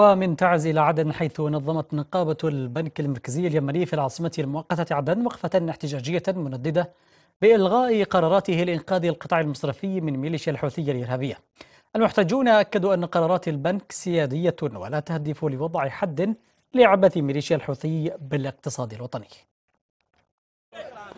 ومن تعزل عدن حيث نظمت نقابة البنك المركزي اليمني في العاصمة المؤقتة عدن وقفة احتجاجية منددة بإلغاء قراراته لإنقاذ القطاع المصرفي من ميليشيا الحوثية الإرهابية المحتجون أكدوا أن قرارات البنك سيادية ولا تهدف لوضع حد لعبث ميليشيا الحوثي بالاقتصاد الوطني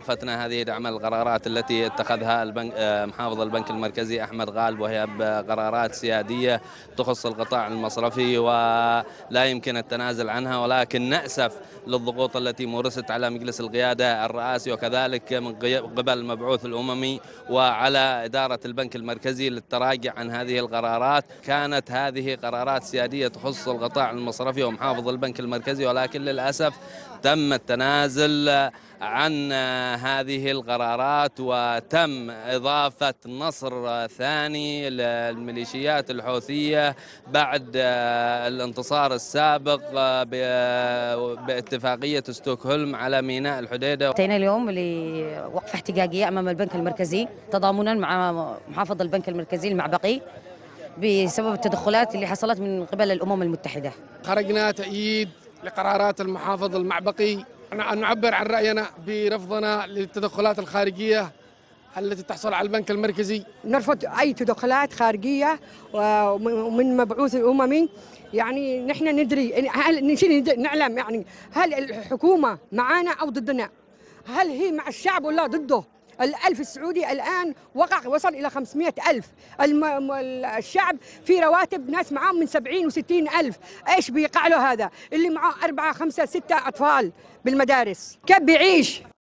وقفتنا هذه دعم القرارات التي اتخذها البنك آه، محافظ البنك المركزي أحمد غالب وهي قرارات سيادية تخص القطاع المصرفي ولا يمكن التنازل عنها ولكن نأسف للضغوط التي مورست على مجلس القيادة الرئاسي وكذلك من قبل المبعوث الأممي وعلى إدارة البنك المركزي للتراجع عن هذه القرارات كانت هذه قرارات سيادية تخص القطاع المصرفي ومحافظ البنك المركزي ولكن للأسف تم التنازل عن هذه القرارات وتم إضافة نصر ثاني للميليشيات الحوثية بعد الانتصار السابق باتفاقية ستوكهولم على ميناء الحديدة أتينا اليوم لوقف احتجاجية أمام البنك المركزي تضامنا مع محافظ البنك المركزي المعبقي بسبب التدخلات اللي حصلت من قبل الأمم المتحدة خرجنا تأييد لقرارات المحافظ المعبقي أن نعبر عن رأينا برفضنا للتدخلات الخارجية التي تحصل على البنك المركزي نرفض أي تدخلات خارجية ومن مبعوث الأممي يعني نحن ندري يعني هل نعلم يعني هل الحكومة معانا أو ضدنا هل هي مع الشعب ولا ضده الألف السعودي الآن وقع وصل إلى 500 ألف الشعب في رواتب ناس معاهم من 70 و60 ألف إيش بيقع له هذا اللي معاه أربعة خمسة ستة أطفال بالمدارس كيف بيعيش